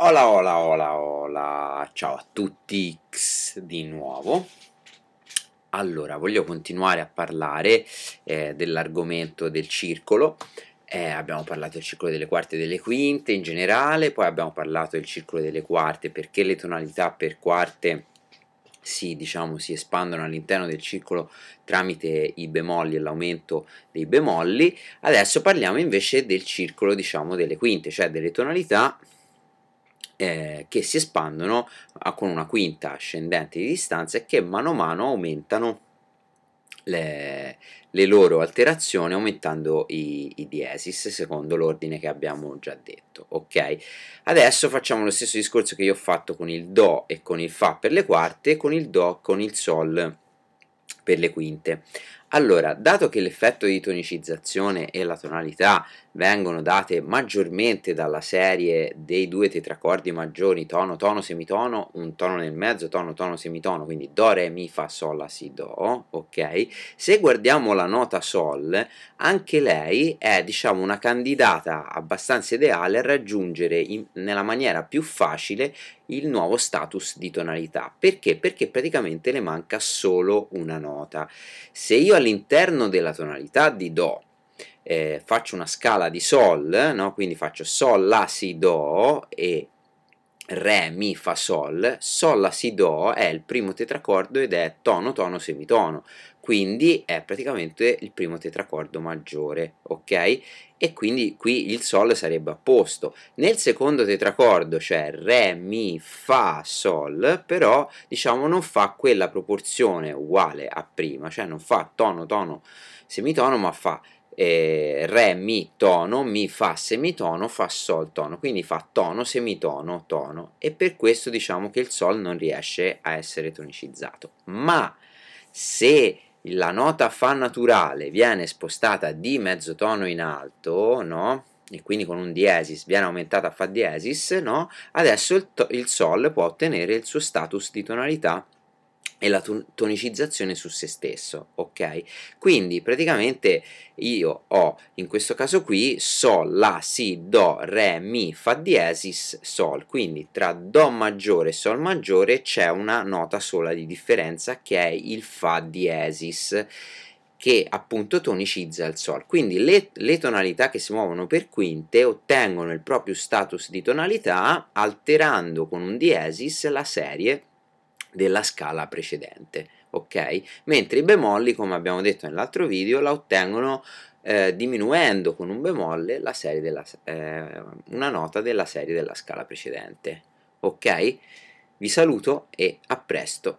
Hola, hola, hola, hola, ciao a tutti, X di nuovo. Allora, voglio continuare a parlare eh, dell'argomento del circolo. Eh, abbiamo parlato del circolo delle quarte e delle quinte in generale, poi abbiamo parlato del circolo delle quarte, perché le tonalità per quarte si, diciamo, si espandono all'interno del circolo tramite i bemolli e l'aumento dei bemolli. Adesso parliamo invece del circolo diciamo, delle quinte, cioè delle tonalità eh, che si espandono a, ah, con una quinta ascendente di distanza e che mano a mano aumentano le, le loro alterazioni aumentando i, i diesis secondo l'ordine che abbiamo già detto ok adesso facciamo lo stesso discorso che io ho fatto con il do e con il fa per le quarte con il do con il sol per le quinte allora, dato che l'effetto di tonicizzazione e la tonalità vengono date maggiormente dalla serie dei due tetracordi maggiori tono, tono, semitono, un tono nel mezzo, tono, tono, semitono, quindi do, re, mi, fa, sol, la, si, do, ok? Se guardiamo la nota sol, anche lei è diciamo una candidata abbastanza ideale a raggiungere in, nella maniera più facile il nuovo status di tonalità. Perché? Perché praticamente le manca solo una nota. Se io all'interno della tonalità di Do eh, faccio una scala di Sol, no? quindi faccio Sol, La, Si, Do e Re, Mi, Fa, Sol, Sol, La, Si, Do è il primo tetracordo ed è tono, tono, semitono, quindi è praticamente il primo tetracordo maggiore, ok? E quindi qui il Sol sarebbe a posto. Nel secondo tetracordo, cioè Re, Mi, Fa, Sol, però diciamo non fa quella proporzione uguale a prima, cioè non fa tono, tono, semitono, ma fa eh, re, mi, tono, mi, fa, semitono, fa, sol, tono, quindi fa tono, semitono, tono e per questo diciamo che il sol non riesce a essere tonicizzato. Ma se la nota fa naturale viene spostata di mezzo tono in alto, no? E quindi con un diesis viene aumentata a fa diesis, no? Adesso il, il sol può ottenere il suo status di tonalità e la tonicizzazione su se stesso, ok? Quindi praticamente io ho in questo caso qui Sol, La, Si, Do, Re, Mi, Fa diesis, Sol, quindi tra Do maggiore e Sol maggiore c'è una nota sola di differenza che è il Fa diesis che appunto tonicizza il Sol. Quindi le, le, tonalità che si muovono per quinte ottengono il proprio status di tonalità alterando con un diesis la serie della scala precedente, ok? Mentre i bemolli, come abbiamo detto nell'altro video, la ottengono eh, diminuendo con un bemolle della, eh, una nota della serie della scala precedente, ok? Vi saluto e a presto!